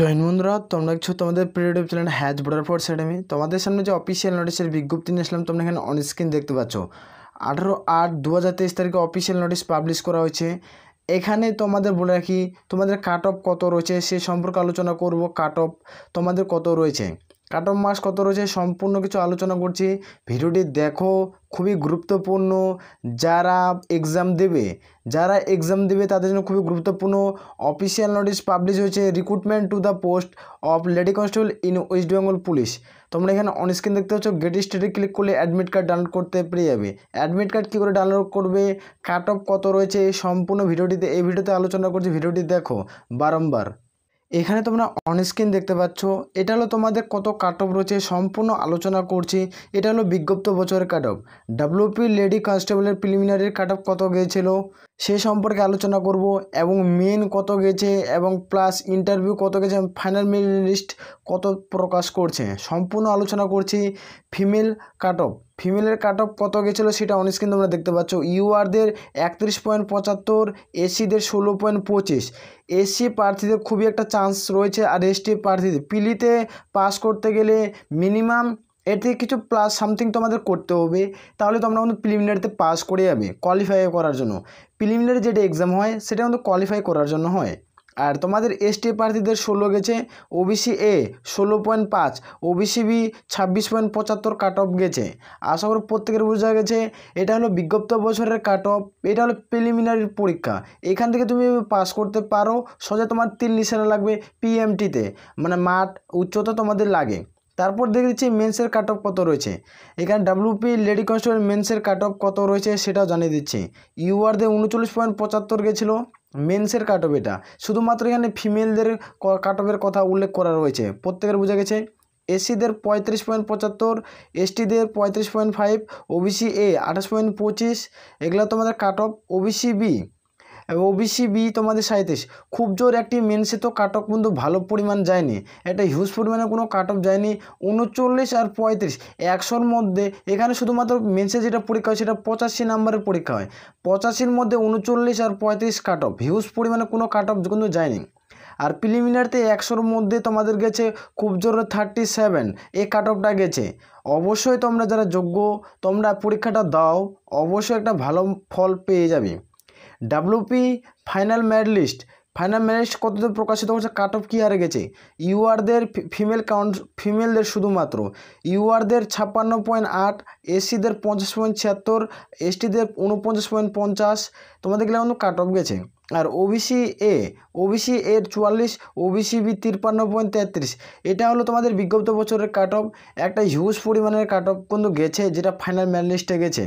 join বন্ধুরা তোমরা কিছু তোমাদের period YouTube channel has Border Force Academy তোমাদের সামনে যে অফিসিয়াল নোটিশের বিজ্ঞপ্তি নিয়ে আসলাম তোমরা এখানে অনস্ক্রিন দেখতে পাচ্ছ আঠারো আট দু হাজার তেইশ তারিখে অফিসিয়াল নোটিশ পাবলিশ করা হয়েছে এখানে তোমাদের বলে রাখি তোমাদের কাট অফ কত রয়েছে সে সম্পর্কে আলোচনা করব কাট অফ তোমাদের কত রয়েছে কাটম অফ কত রয়েছে সম্পূর্ণ কিছু আলোচনা করছি ভিডিওটি দেখো খুবই গুরুত্বপূর্ণ যারা এক্সাম দেবে যারা এক্সাম দেবে তাদের জন্য খুবই গুরুত্বপূর্ণ অফিসিয়াল নোটিশ পাবলিশ হয়েছে recruitment to the post of lady constable in West Bengal police তোমরা এখানে অনস্ক্রিন দেখতে পাচ্ছ গেট স্টেটে ক্লিক করলে অ্যাডমিট কার্ড ডাউনলোড করতে পেরে যাবে অ্যাডমিট কার্ড কী করে ডাউনলোড করবে কাট অফ কত রয়েছে এই সম্পূর্ণ ভিডিওটিতে এই ভিডিওতে আলোচনা করছি ভিডিওটি দেখো বারম্বার এখানে তোমরা অনস্ক্রিন দেখতে পাচ্ছ এটা হলো তোমাদের কত কাট অফ রয়েছে সম্পূর্ণ আলোচনা করছি এটা হলো বিজ্ঞপ্ত বছরের কাট অফ ডাব্লিউপি লেডি কনস্টেবলের প্রিলিমিনারির কাট অফ কত গিয়েছিল সে সম্পর্কে আলোচনা করব এবং মেন কত গেছে এবং প্লাস ইন্টারভিউ কত গেছে ফাইনাল মেরিট লিস্ট কত প্রকাশ করছে সম্পূর্ণ আলোচনা করছি ফিমেল কাট অফ ফিমেলের কাট অফ কত গেছিলো সেটা অনস্ক্রিন তোমরা দেখতে পাচ্ছ ইউআরদের একত্রিশ পয়েন্ট পঁচাত্তর এসিদের ষোলো পয়েন্ট পঁচিশ এসি প্রার্থীদের খুবই একটা চান্স রয়েছে আর এসটি প্রার্থীদের পিলিতে পাস করতে গেলে মিনিমাম এর থেকে কিছু প্লাস সামথিং তোমাদের করতে হবে তাহলে তোমরা কিন্তু প্রিলিমিনারিতে পাস করে যাবে কোয়ালিফাই করার জন্য প্রিলিমিনারি যেটা এক্সাম হয় সেটা কিন্তু কোয়ালিফাই করার জন্য হয় আর তোমাদের এসটি প্রার্থীদের ষোলো গেছে ওবিসি এ ষোলো পয়েন্ট পাঁচ ওবিসি বি ছাব্বিশ পয়েন্ট পঁচাত্তর কাট অফ গেছে আশা করি প্রত্যেকের বোঝা গেছে এটা হলো বিজ্ঞপ্ত বছরের কাট অফ এটা হলো প্রিলিমিনারির পরীক্ষা এখান থেকে তুমি পাস করতে পারো সোজা তোমার তিন নিশানা লাগবে পিএমটিতে মানে মাঠ উচ্চতা তোমাদের লাগে তারপর দেখে দিচ্ছি মেন্সের কাট অফ কত রয়েছে এখানে ডাব্লিউপি লেডি কনস্টেবল মেন্সের কাট অফ কত রয়েছে সেটাও জানিয়ে দিচ্ছি ইউআরদে উনচল্লিশ পয়েন্ট পঁচাত্তর গেছিলো মেন্সের কাট অফ এটা শুধুমাত্র এখানে ফিমেলদের কাট অফের কথা উল্লেখ করা রয়েছে প্রত্যেকের বোঝা গেছে এসসিদের পঁয়ত্রিশ পয়েন্ট পঁচাত্তর এসটিদের পঁয়ত্রিশ পয়েন্ট ফাইভ ওবিসি এ আঠাশ পয়েন্ট পঁচিশ এগুলো তোমাদের cut off OBC B OBC B তোমাদের সাঁত্রিশ খুব জোর একটি মেনসে তো কাট অফ কিন্তু ভালো পরিমাণ যায়নি এটা হিউজ পরিমাণে কোনো কাট অফ যায়নি উনচল্লিশ আর পঁয়ত্রিশ একশোর মধ্যে এখানে শুধুমাত্র মেনসে যেটা পরীক্ষা হয় সেটা পঁচাশি নাম্বারের পরীক্ষা হয় পঁচাশির মধ্যে উনচল্লিশ আর পঁয়ত্রিশ কাট অফ হিউজ পরিমাণে কোনো কাট অফ কিন্তু যায়নি আর প্রিলিমিনারিতে একশোর মধ্যে তোমাদের গেছে খুব জোর থার্টি সেভেন এই কাট অফটা গেছে অবশ্যই তোমরা যারা যোগ্য তোমরা পরীক্ষাটা দাও অবশ্যই একটা ভালো ফল পেয়ে যাবে WP final merit list final merit list কত কতদূর প্রকাশিত হচ্ছে কাট অফ কী হারে গেছে ইউআরদের ফিমেল কাউন্ট ফিমেলদের শুধুমাত্র ইউআরদের ছাপ্পান্ন পয়েন্ট আট এসসিদের পঞ্চাশ পয়েন্ট ছিয়াত্তর এসটিদের উনপঞ্চাশ পয়েন্ট পঞ্চাশ তোমাদের গেলে কাট অফ গেছে আর ওবিসি এ ওবিসি এর চুয়াল্লিশ ওবিসি বি তিপ্পান্ন পয়েন্ট তেত্রিশ এটা হলো তোমাদের বিজ্ঞপ্ত বছরের কাট অফ একটা হিউজ পরিমাণের কাট অফ কিন্তু গেছে যেটা ফাইনাল ম্যানলিস্টে গেছে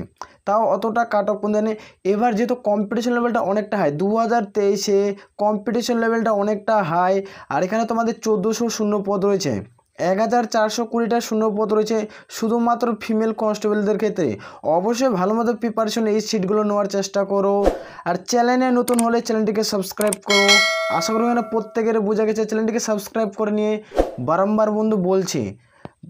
তাও অতটা কাট অফ কিন্তু জানি এবার যেহেতু কম্পিটিশন লেভেলটা অনেকটা হাই দু হাজার তেইশে কম্পিটিশন লেভেলটা অনেকটা হাই আর এখানে তোমাদের চোদ্দোশো শূন্য পদ রয়েছে এক হাজার চারশো কুড়িটা শূন্যপদ রয়েছে শুধুমাত্র ফিমেল কনস্টেবলদের ক্ষেত্রে অবশ্যই ভালো মতো প্রিপারেশন এই সিটগুলো নেওয়ার চেষ্টা করো আর চ্যানেলে নতুন হলে চ্যানেলটিকে সাবস্ক্রাইব করো আশা করি মানে প্রত্যেকের বোঝা গেছে চ্যানেলটিকে সাবস্ক্রাইব করে নিয়ে বারম্বার বন্ধু বলছি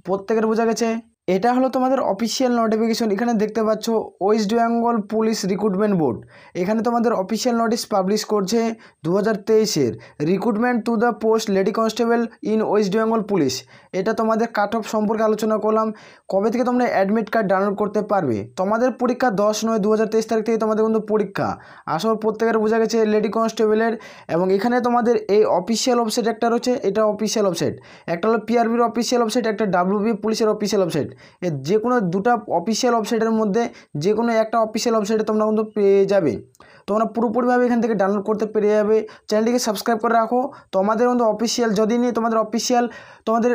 প্রত্যেকের বোঝা গেছে এটা হলো তোমাদের অফিসিয়াল নোটিফিকেশন এখানে দেখতে পাচ্ছ West Bengal police recruitment board এখানে তোমাদের অফিসিয়াল নোটিশ পাবলিশ করছে দু হাজার তেইশের recruitment to the post lady constable in West Bengal police এটা তোমাদের কাট অফ সম্পর্কে আলোচনা করলাম কবে থেকে তোমরা অ্যাডমিট কার্ড ডাউনলোড করতে পারবে তোমাদের পরীক্ষা দশ নয় দু হাজার তেইশ তারিখ থেকে তোমাদের কিন্তু পরীক্ষা আসল প্রত্যেকের বোঝা গেছে লেডি কনস্টেবলের এবং এখানে তোমাদের এই অফিসিয়াল ওয়েবসাইট একটা রয়েছে এটা অফিসিয়াল ওয়েবসাইট একটা হলো পিআরবির অফিসিয়াল ওয়েবসাইট একটা ডাব্লিউবি পুলিশের অফিসিয়াল ওয়েবসাইট ওয়েবসাইট যে কোনো দুটা অফিসিয়াল ওয়েবসাইটের মধ্যে যে কোনো একটা অফিসিয়াল ওয়েবসাইটে তোমরা কিন্তু পেয়ে যাবে তোমরা পুরোপুরিভাবে এখান থেকে ডাউনলোড করতে পেরে যাবে চ্যানেলটিকে সাবস্ক্রাইব করে রাখো তোমাদের মধ্যে অফিসিয়াল যদি নিয়ে তোমাদের অফিসিয়াল তোমাদের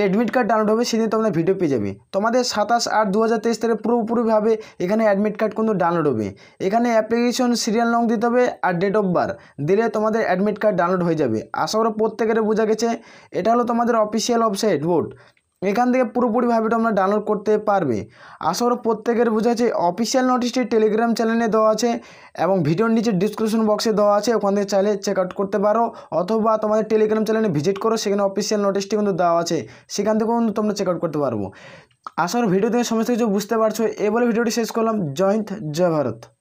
অ্যাডমিট কার্ড ডাউনলোড হবে সেদিন তোমরা ভিডিও পেয়ে যাবে তোমাদের সাতাশ আট দু হাজার তেইশ তারিখে পুরোপুরিভাবে এখানে অ্যাডমিট কার্ড কিন্তু ডাউনলোড হবে এখানে অ্যাপ্লিকেশন সিরিয়াল নং দিতে হবে আর ডেট অফ বার্থ দিলে তোমাদের অ্যাডমিট কার্ড ডাউনলোড হয়ে যাবে আশা করা প্রত্যেকের বোঝা গেছে এটা হলো তোমাদের অফিসিয়াল ওয়েবসাইট বোর্ড এখান থেকে পুরোপুরিভাবে তোমরা ডাউনলোড করতে পারবে আসর প্রত্যেকের বোঝাচ্ছে অফিসিয়াল নোটিশটি টেলিগ্রাম চ্যানেলে দেওয়া আছে এবং ভিডিওর নিচে ডিসক্রিপশন বক্সে দেওয়া আছে ওখান থেকে চাইলে চেক আউট করতে পারো অথবা তোমাদের টেলিগ্রাম চ্যানেলে ভিজিট করো সেখানে অফিসিয়াল নোটিশটি কিন্তু দেওয়া আছে সেখান থেকেও কিন্তু তোমরা চেক আউট করতে পারবো আসর ভিডিও থেকে সমস্ত কিছু বুঝতে পারছো এ বলে ভিডিওটি শেষ করলাম জয়ন্ত জয় ভারত